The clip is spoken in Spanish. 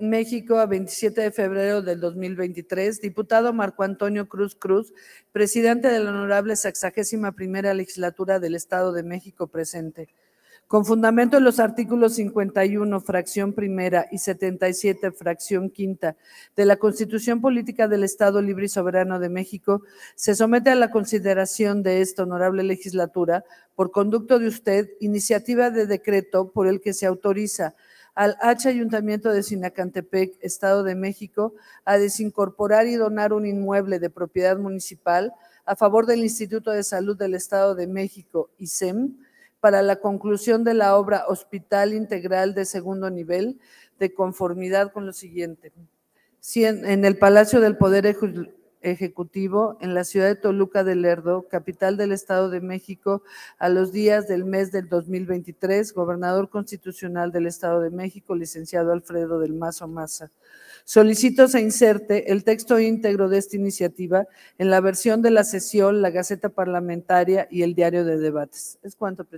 México, a 27 de febrero del 2023, diputado Marco Antonio Cruz Cruz, presidente de la honorable sexagésima primera legislatura del Estado de México presente. Con fundamento en los artículos 51, fracción primera y 77, fracción quinta de la Constitución Política del Estado Libre y Soberano de México, se somete a la consideración de esta honorable legislatura, por conducto de usted, iniciativa de decreto por el que se autoriza al H Ayuntamiento de Sinacantepec, Estado de México, a desincorporar y donar un inmueble de propiedad municipal a favor del Instituto de Salud del Estado de México, ISEM, para la conclusión de la obra Hospital Integral de Segundo Nivel, de conformidad con lo siguiente. En el Palacio del Poder Ejecutivo en la ciudad de Toluca de Lerdo, capital del Estado de México, a los días del mes del 2023, gobernador constitucional del Estado de México, licenciado Alfredo del Mazo Maza. Solicito se inserte el texto íntegro de esta iniciativa en la versión de la sesión, la Gaceta Parlamentaria y el Diario de Debates. Es cuanto, presidente.